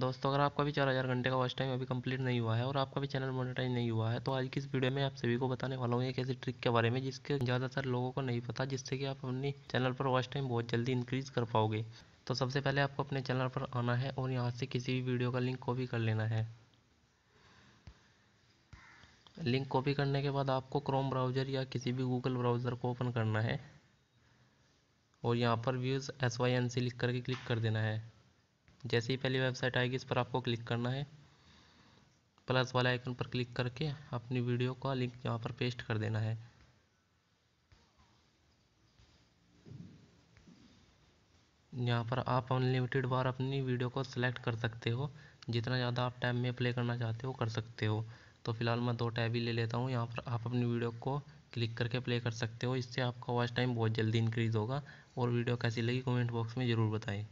दोस्तों अगर आपका भी चार हज़ार घंटे का वॉच टाइम अभी कंप्लीट नहीं हुआ है और आपका भी चैनल मोनेटाइज नहीं हुआ है तो आज की इस वीडियो में आप सभी को बताने वाला हूँ एक ऐसी ट्रिक के बारे में जिसके ज़्यादातर लोगों को नहीं पता जिससे कि आप अपने चैनल पर वॉच टाइम बहुत जल्दी इंक्रीज़ कर पाओगे तो सबसे पहले आपको अपने चैनल पर आना है और यहाँ से किसी भी वीडियो का लिंक कॉपी कर लेना है लिंक कॉपी करने के बाद आपको क्रोम ब्राउज़र या किसी भी गूगल ब्राउज़र को ओपन करना है और यहाँ पर views S Y N C लिख करके क्लिक कर देना है जैसे ही पहली वेबसाइट आएगी इस पर आपको क्लिक करना है प्लस वाला आइकन पर क्लिक करके अपनी वीडियो का लिंक यहाँ पर पेस्ट कर देना है यहाँ पर आप अनलिमिटेड बार अपनी वीडियो को सिलेक्ट कर सकते हो जितना ज़्यादा आप टाइम में प्ले करना चाहते हो कर सकते हो तो फिलहाल मैं दो टैब ही ले लेता हूँ यहाँ पर आप अपनी वीडियो को क्लिक करके प्ले कर सकते हो इससे आपका वॉच टाइम बहुत जल्दी इंक्रीज़ होगा और वीडियो कैसी लगी कमेंट बॉक्स में ज़रूर बताएं